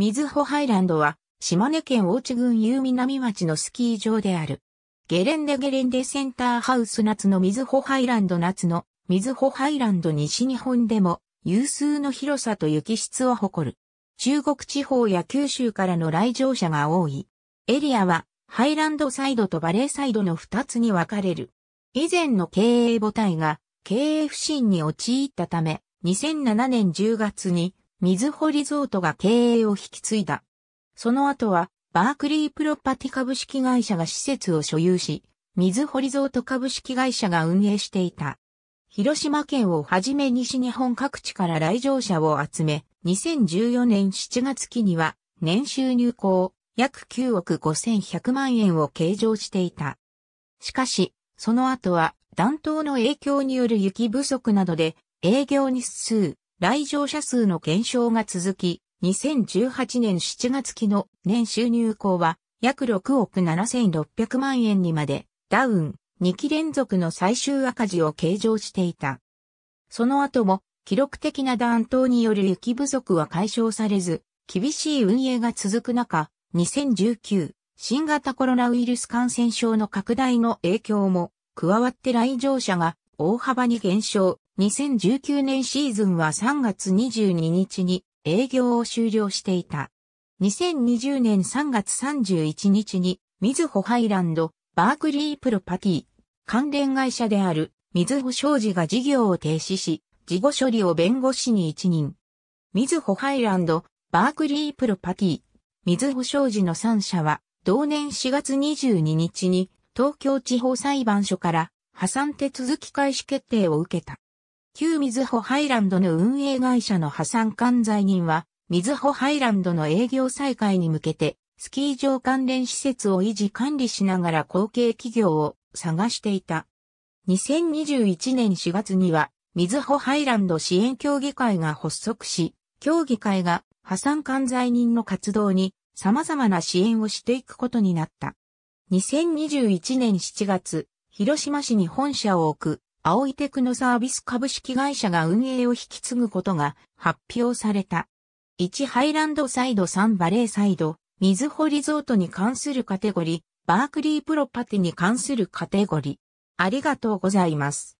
水穂ハイランドは、島根県大地郡有南町のスキー場である。ゲレンデゲレンデセンターハウス夏の水穂ハイランド夏の水穂ハイランド西日本でも有数の広さと雪質を誇る。中国地方や九州からの来場者が多い。エリアはハイランドサイドとバレーサイドの2つに分かれる。以前の経営母体が経営不振に陥ったため、2007年10月に水穂リゾートが経営を引き継いだ。その後は、バークリープロパティ株式会社が施設を所有し、水穂リゾート株式会社が運営していた。広島県をはじめ西日本各地から来場者を集め、2014年7月期には、年収入港、約9億5100万円を計上していた。しかし、その後は、暖冬の影響による雪不足などで、営業日数、来場者数の減少が続き、2018年7月期の年収入口は約6億7600万円にまでダウン2期連続の最終赤字を計上していた。その後も記録的な暖冬による雪不足は解消されず、厳しい運営が続く中、2019新型コロナウイルス感染症の拡大の影響も加わって来場者が大幅に減少、2019年シーズンは3月22日に営業を終了していた。2020年3月31日に、みずほハイランド、バークリープロパティ、関連会社である、みずほ商事が事業を停止し、事後処理を弁護士に一任。みずほハイランド、バークリープロパティ、みずほ商事の3社は、同年4月22日に、東京地方裁判所から破産手続き開始決定を受けた。旧水穂ハイランドの運営会社の破産管財人は、水穂ハイランドの営業再開に向けて、スキー場関連施設を維持管理しながら後継企業を探していた。2021年4月には、水穂ハイランド支援協議会が発足し、協議会が破産管財人の活動に様々な支援をしていくことになった。2021年7月、広島市に本社を置く青いテクノサービス株式会社が運営を引き継ぐことが発表された。1ハイランドサイド3バレーサイド、水穂リゾートに関するカテゴリー、バークリープロパティに関するカテゴリー。ありがとうございます。